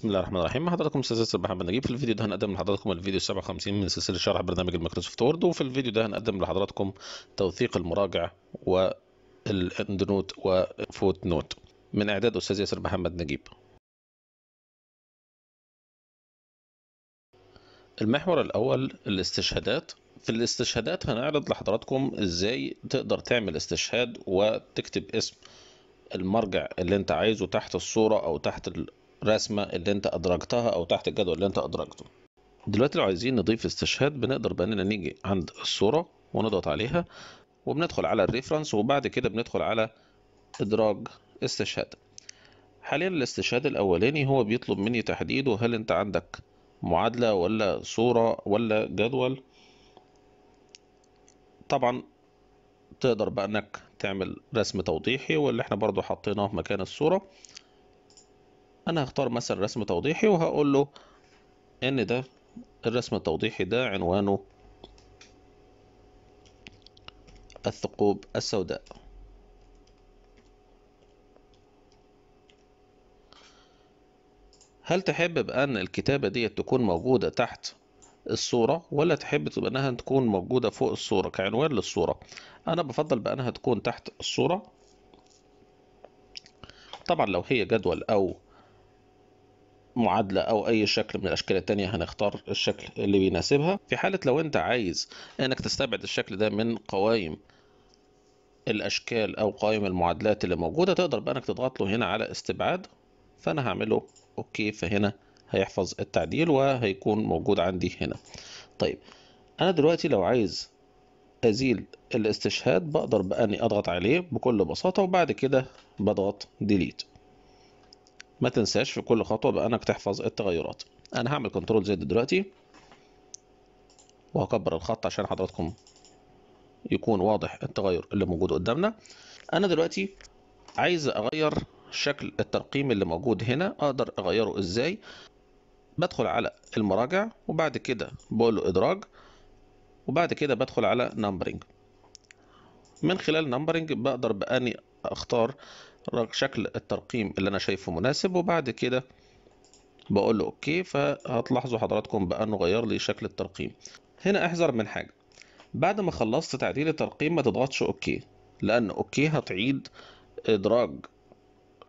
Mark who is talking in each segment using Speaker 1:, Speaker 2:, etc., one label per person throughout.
Speaker 1: بسم الله الرحمن الرحيم مع حضراتكم استاذ ياسر محمد نجيب في الفيديو ده هنقدم لحضراتكم الفيديو 57 من سلسله شرح برنامج المايكروسوفت وورد وفي الفيديو ده هنقدم لحضراتكم توثيق المراجع والاند نوت وفوت نوت من اعداد استاذ ياسر محمد نجيب المحور الاول الاستشهادات في الاستشهادات هنعرض لحضراتكم ازاي تقدر تعمل استشهاد وتكتب اسم المرجع اللي انت عايزه تحت الصورة او تحت الرسمه اللي انت ادرجتها او تحت الجدول اللي انت ادرجته دلوقتي لو عايزين نضيف استشهاد بنقدر باننا نيجي عند الصوره ونضغط عليها وبندخل على الريفرنس وبعد كده بندخل على ادراج استشهاد حاليا الاستشهاد الاولاني هو بيطلب مني تحديده هل انت عندك معادله ولا صوره ولا جدول طبعا تقدر بقى انك تعمل رسم توضيحي واللي احنا برضو حطيناه مكان الصوره انا هختار مثلا رسم توضيحي وهقول له ان ده الرسم التوضيحي ده عنوانه الثقوب السوداء هل تحب بأن الكتابة دي تكون موجودة تحت الصورة ولا تحب بأنها تكون موجودة فوق الصورة كعنوان للصورة أنا بفضل بأنها تكون تحت الصورة طبعا لو هي جدول أو معادلة أو أي شكل من الأشكال التانية هنختار الشكل اللي بيناسبها في حالة لو أنت عايز أنك تستبعد الشكل ده من قوائم الأشكال أو قوائم المعادلات اللي موجودة تقدر بأنك تضغط له هنا على استبعاد فأنا هعمله أوكي فهنا هيحفظ التعديل وهيكون موجود عندي هنا طيب أنا دلوقتي لو عايز أزيل الاستشهاد بقدر بأني أضغط عليه بكل بساطة وبعد كده بضغط ديليت ما تنساش في كل خطوه بقى انك تحفظ التغيرات انا هعمل كنترول زد دلوقتي وهكبر الخط عشان حضراتكم يكون واضح التغير اللي موجود قدامنا انا دلوقتي عايز اغير شكل الترقيم اللي موجود هنا اقدر اغيره ازاي بدخل على المراجع وبعد كده بقول له ادراج وبعد كده بدخل على نمبرنج من خلال نمبرنج بقدر باني اختار شكل الترقيم اللي انا شايفه مناسب وبعد كده بقول له اوكي فهتلاحظوا حضراتكم بانه غير لي شكل الترقيم هنا احذر من حاجه بعد ما خلصت تعديل الترقيم ما تضغطش اوكي لان اوكي هتعيد ادراج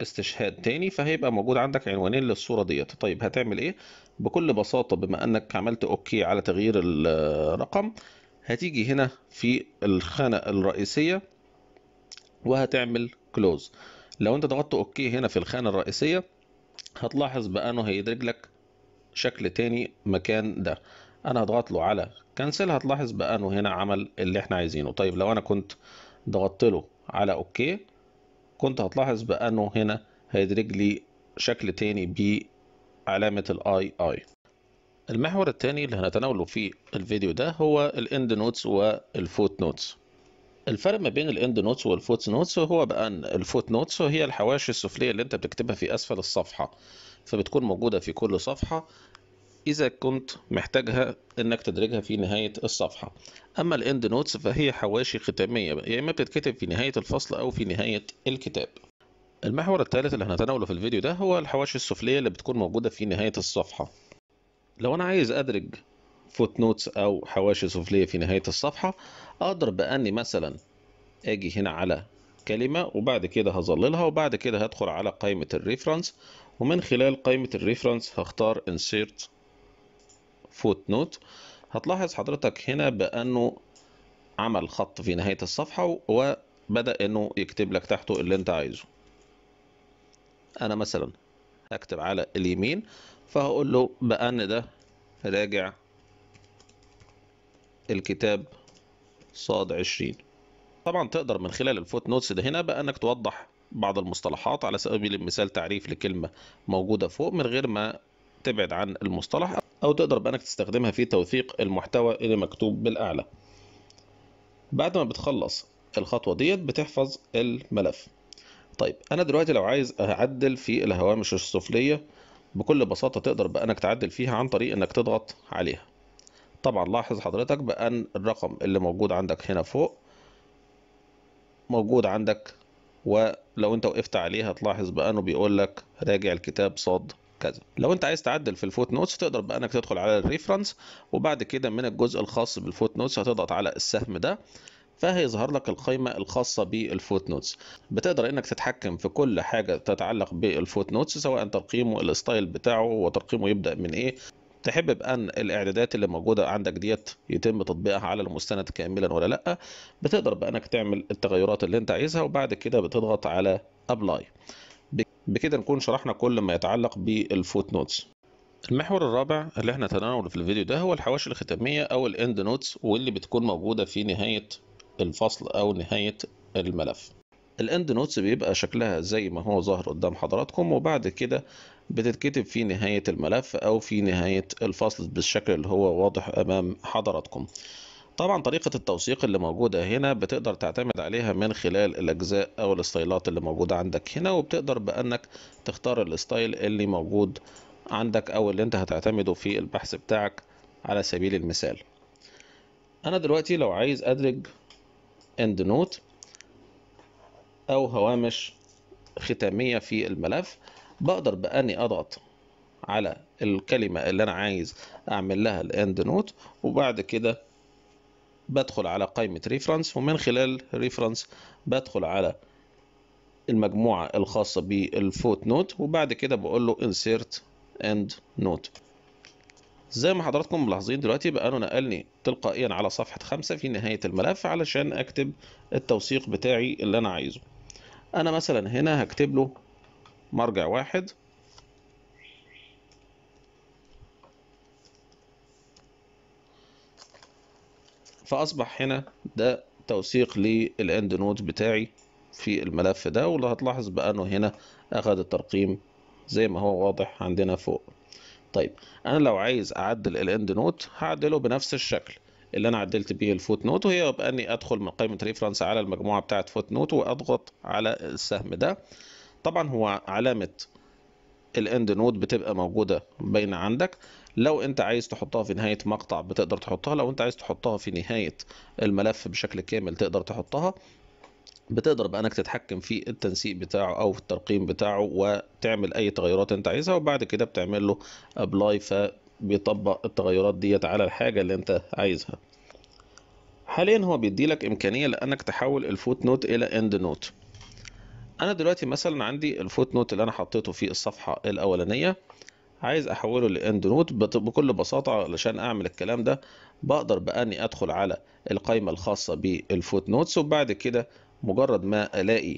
Speaker 1: استشهاد تاني فهيبقى موجود عندك عنوانين للصوره ديت طيب هتعمل ايه بكل بساطه بما انك عملت اوكي على تغيير الرقم هتيجي هنا في الخانه الرئيسيه وهتعمل كلوز لو انت ضغطت اوكي هنا في الخانة الرئيسية هتلاحظ بانه هيدرج لك شكل تاني مكان ده انا هضغط له على كنسل هتلاحظ بانه هنا عمل اللي احنا عايزينه طيب لو انا كنت ضغطت له على اوكي كنت هتلاحظ بانه هنا هيدرج لي شكل تاني بعلامة الاي اي المحور التاني اللي هنتناوله في الفيديو ده هو الاند نوتس والفوت نوتس الفرق ما بين الاند نوتس والفوت نوتس هو بقى ان الفوت نوتس هي الحواشي السفليه اللي انت بتكتبها في اسفل الصفحه فبتكون موجوده في كل صفحه اذا كنت محتاجها انك تدرجها في نهايه الصفحه اما الاند نوتس فهي حواشي ختاميه يا يعني اما بتتكتب في نهايه الفصل او في نهايه الكتاب المحور الثالث اللي هنتناوله في الفيديو ده هو الحواشي السفليه اللي بتكون موجوده في نهايه الصفحه لو انا عايز ادرج فوت نوتس او حواشي سفليه في نهايه الصفحه اقدر باني مثلا اجي هنا على كلمه وبعد كده هظللها وبعد كده هدخل على قائمه الريفرنس ومن خلال قائمه الريفرنس هختار انسيرت فوت نوت هتلاحظ حضرتك هنا بانه عمل خط في نهايه الصفحه وبدا انه يكتب لك تحته اللي انت عايزه انا مثلا هكتب على اليمين فهقول له بان ده راجع الكتاب صاد 20 طبعا تقدر من خلال الفوت نوتس ده هنا بقى انك توضح بعض المصطلحات على سبيل المثال تعريف لكلمة موجودة فوق من غير ما تبعد عن المصطلح او تقدر بقى انك تستخدمها في توثيق المحتوى اللي مكتوب بالاعلى بعد ما بتخلص الخطوة ديت بتحفظ الملف طيب انا دلوقتي لو عايز اعدل في الهوامش السفلية بكل بساطة تقدر بقى انك تعدل فيها عن طريق انك تضغط عليها طبعا لاحظ حضرتك بأن الرقم اللي موجود عندك هنا فوق موجود عندك ولو انت وقفت عليه هتلاحظ بأنه بيقول لك راجع الكتاب صاد كذا لو انت عايز تعدل في الفوت نوتس تقدر بانك تدخل على الريفرنس وبعد كده من الجزء الخاص بالفوت نوتس هتضغط على السهم ده فهيظهر لك القائمة الخاصة بالفوت نوتس بتقدر انك تتحكم في كل حاجة تتعلق بالفوت نوتس سواء ترقيمه الستايل بتاعه وترقيمه يبدأ من ايه تحب بأن الإعدادات اللي موجودة عندك ديت يتم تطبيقها على المستند كاملا ولا لأ بتقدر بأنك تعمل التغيرات اللي أنت عايزها وبعد كده بتضغط على أبلاي بكده نكون شرحنا كل ما يتعلق بالفوت نوتس المحور الرابع اللي احنا تناوله في الفيديو ده هو الحواشي الختامية أو الإند نوتس واللي بتكون موجودة في نهاية الفصل أو نهاية الملف الاند نوتس بيبقى شكلها زي ما هو ظاهر قدام حضراتكم وبعد كده بتتكتب في نهاية الملف أو في نهاية الفصل بالشكل اللي هو واضح أمام حضراتكم طبعا طريقة التوثيق اللي موجودة هنا بتقدر تعتمد عليها من خلال الأجزاء أو الستايلات اللي موجودة عندك هنا وبتقدر بأنك تختار الستايل اللي موجود عندك أو اللي أنت هتعتمده في البحث بتاعك على سبيل المثال أنا دلوقتي لو عايز أدرج اند نوت أو هوامش ختامية في الملف بقدر باني اضغط على الكلمة اللي انا عايز اعمل لها الاند نوت وبعد كده بدخل على قائمة ريفرنس ومن خلال ريفرنس بدخل على المجموعة الخاصة بالفوت نوت وبعد كده بقول له انسيرت اند نوت زي ما حضراتكم ملاحظين دلوقتي بقى انا نقلني تلقائيا على صفحة خمسة في نهاية الملف علشان اكتب التوثيق بتاعي اللي انا عايزه انا مثلا هنا هكتب له مرجع واحد فأصبح هنا ده توثيق للإند نوت بتاعي في الملف ده واللي هتلاحظ بأنه هنا أخد الترقيم زي ما هو واضح عندنا فوق طيب أنا لو عايز أعدل الإند نوت هعدله بنفس الشكل اللي أنا عدلت بيه الفوت نوت وهي يبقى أني أدخل من قائمة ريفرنس على المجموعة بتاعة فوت نوت وأضغط على السهم ده طبعا هو علامة الاند نود بتبقى موجودة باينة عندك لو انت عايز تحطها في نهاية مقطع بتقدر تحطها لو انت عايز تحطها في نهاية الملف بشكل كامل تقدر تحطها بتقدر بقى انك تتحكم في التنسيق بتاعه او في الترقيم بتاعه وتعمل اي تغيرات انت عايزها وبعد كده بتعمل له ابلاي فبيطبق التغيرات ديت على الحاجة اللي انت عايزها حاليا هو بيديلك امكانية لانك تحول الفوت نوت الى اند نوت انا دلوقتي مثلا عندي الفوت نوت اللي انا حطيته في الصفحه الاولانيه عايز احوله لاند نوت بكل بساطه علشان اعمل الكلام ده بقدر باني ادخل على القائمه الخاصه بالفوت نوتس وبعد كده مجرد ما الاقي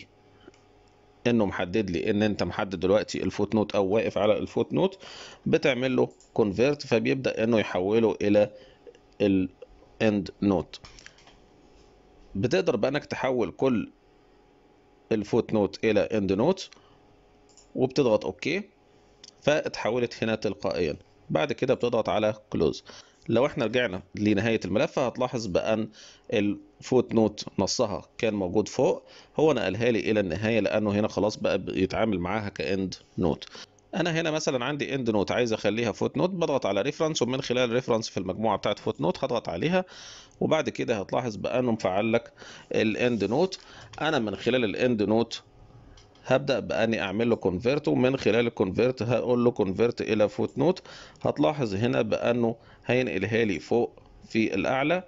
Speaker 1: انه محدد لي ان انت محدد دلوقتي الفوت نوت او واقف على الفوت نوت بتعمل له كونفيرت فبيبدا انه يحوله الى الاند نوت بتقدر بقى انك تحول كل الفوت نوت إلى اند نوت وبتضغط اوكي فاتحولت هنا تلقائيا بعد كده بتضغط على كلوز لو احنا رجعنا لنهاية الملف هتلاحظ بأن الفوت نوت نصها كان موجود فوق هو نقلها لي إلى النهاية لأنه هنا خلاص بقى يتعامل معاها كإند نوت انا هنا مثلا عندي اند نوت عايز اخليها فوت نوت بضغط على ريفرنس ومن خلال ريفرنس في المجموعه بتاعت فوت نوت هضغط عليها وبعد كده هتلاحظ بانه مفعل لك الاند نوت انا من خلال الاند نوت هبدا باني اعمل له كونفيرت ومن خلال الكونفيرت هقول له كونفيرت الى فوت نوت هتلاحظ هنا بانه هينقلها لي فوق في الاعلى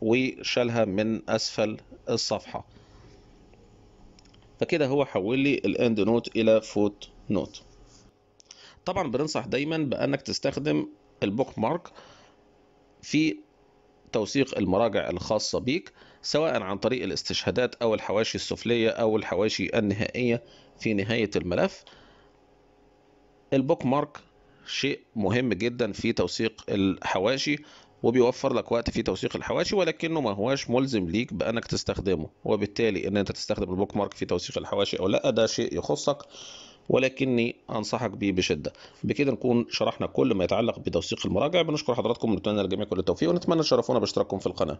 Speaker 1: وشالها من اسفل الصفحه فكده هو حول لي الاند نوت الى فوت نوت طبعا بننصح دايما بانك تستخدم البوك مارك في توثيق المراجع الخاصة بيك سواء عن طريق الاستشهادات أو الحواشي السفلية أو الحواشي النهائية في نهاية الملف البوك مارك شيء مهم جدا في توثيق الحواشي وبيوفر لك وقت في توثيق الحواشي ولكنه ما هواش ملزم ليك بانك تستخدمه وبالتالي ان انت تستخدم البوك مارك في توثيق الحواشي او لا ده شيء يخصك ولكني انصحك بيه بشده بكده نكون شرحنا كل ما يتعلق بتوثيق المراجع بنشكر حضراتكم ونتمنى للجميع كل التوفيق ونتمنى تشرفونا باشتراككم في القناه